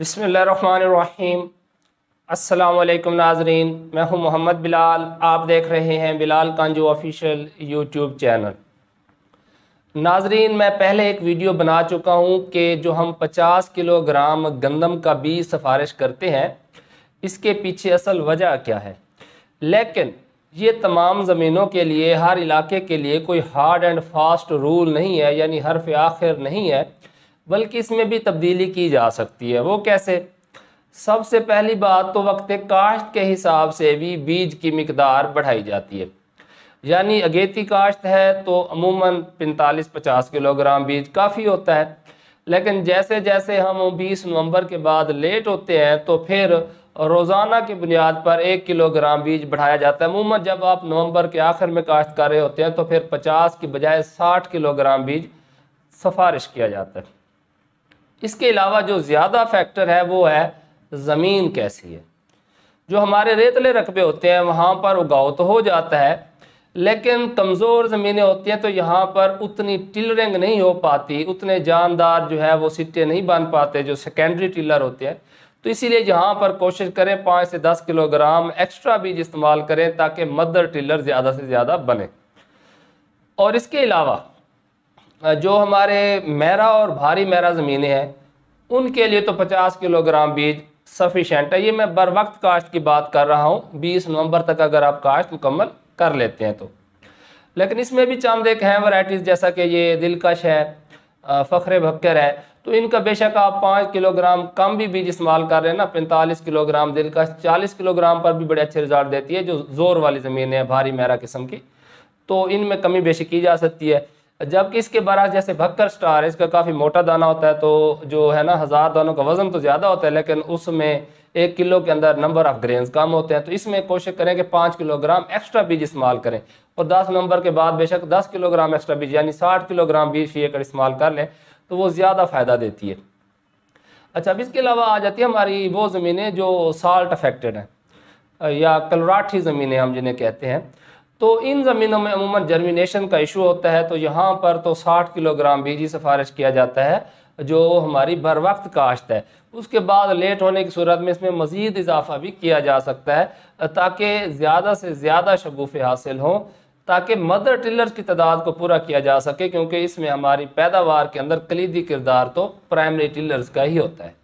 बसमीम असलकम नाजरीन मैं हूं मोहम्मद बिलाल आप देख रहे हैं Bilal Kanju official YouTube channel नाजरीन मैं पहले एक वीडियो बना चुका हूं कि जो हम 50 किलोग्राम गंदम का बीज सिफारिश करते हैं इसके पीछे असल वजह क्या है लेकिन ये तमाम ज़मीनों के लिए हर इलाके के लिए कोई हार्ड एंड फास्ट रूल नहीं है यानी हरफ आखिर नहीं है बल्कि इसमें भी तब्दीली की जा सकती है वो कैसे सबसे पहली बात तो वक्त काश्त के हिसाब से भी बीज की मकदार बढ़ाई जाती है यानी अगेती काश्त है तो अमूमन 45-50 किलोग्राम बीज काफ़ी होता है लेकिन जैसे जैसे हम 20 नवंबर के बाद लेट होते हैं तो फिर रोज़ाना की बुनियाद पर एक किलोग्राम बीज बढ़ाया जाता है अमूमन जब आप नवंबर के आखिर में काश्त कर रहे होते हैं तो फिर 50 की बजाय 60 किलोग्राम बीज सफारिश किया जाता है इसके अलावा जो ज़्यादा फैक्टर है वो है ज़मीन कैसी है जो हमारे रेतले रकबे होते हैं वहाँ पर उगाव तो हो जाता है लेकिन कमज़ोर ज़मीनें होती हैं तो यहाँ पर उतनी टिलरिंग नहीं हो पाती उतने जानदार जो है वो सिट्टे नहीं बन पाते जो सेकेंडरी टिलर होते हैं तो इसीलिए यहाँ पर कोशिश करें पाँच से दस किलोग्राम एक्स्ट्रा बीज इस्तेमाल करें ताकि मदर टिलर ज़्यादा से ज़्यादा बने और इसके अलावा जो हमारे मैरा और भारी महरा ज़मीनें हैं उनके लिए तो 50 किलोग्राम बीज सफिशेंट है ये मैं बर वक्त काश्त की बात कर रहा हूँ 20 नवंबर तक अगर आप काश्त मुकम्मल कर लेते हैं तो लेकिन इसमें भी चांद एक हैं वराइटीज़ जैसा कि ये दिलकश है फ़खर भक्कर है तो इनका बेशक आप पाँच किलोग्राम कम भी बीज इस्तेमाल कर रहे हैं ना पैंतालीस किलोग्राम दिलकश चालीस किलोग्राम पर भी बड़े अच्छे रिजल्ट देती है जो ज़ोर वाली ज़मीन है भारी महरा किस्म की तो इनमें कमी बेशी की जा सकती है जबकि इसके बरस जैसे भक्कर स्टार है इसका काफ़ी मोटा दाना होता है तो जो है ना हज़ार दानों का वज़न तो ज़्यादा होता है लेकिन उसमें एक किलो के अंदर नंबर ऑफ़ ग्रेन्स कम होते हैं तो इसमें कोशिश करें कि पाँच किलोग्राम एक्स्ट्रा बीज इस्तेमाल करें और दस नंबर के बाद बेशक दस किलोग्राम एक्स्ट्रा बीज यानी साठ किलोग्राम बीज ये कर इस्तेमाल कर लें तो वो ज़्यादा फ़ायदा देती है अच्छा अब इसके अलावा आ जाती है हमारी वो ज़मीनें जो साल्ट अफेक्टेड हैं या कलराठी ज़मीनें हम जिन्हें कहते हैं तो इन ज़मीनों में अमूमन जर्मिनेशन का इशू होता है तो यहाँ पर तो 60 किलोग्राम बीज ही सिफारिश किया जाता है जो हमारी बर वक्त काश्त है उसके बाद लेट होने की सूरत में इसमें मज़ीद इजाफा भी किया जा सकता है ताकि ज़्यादा से ज़्यादा शगुफ़े हासिल हों ताकि मदर टिलर की तादाद को पूरा किया जा सके क्योंकि इसमें हमारी पैदावार के अंदर कलीदी किरदार तो प्राइमरी टिलर्स का ही होता है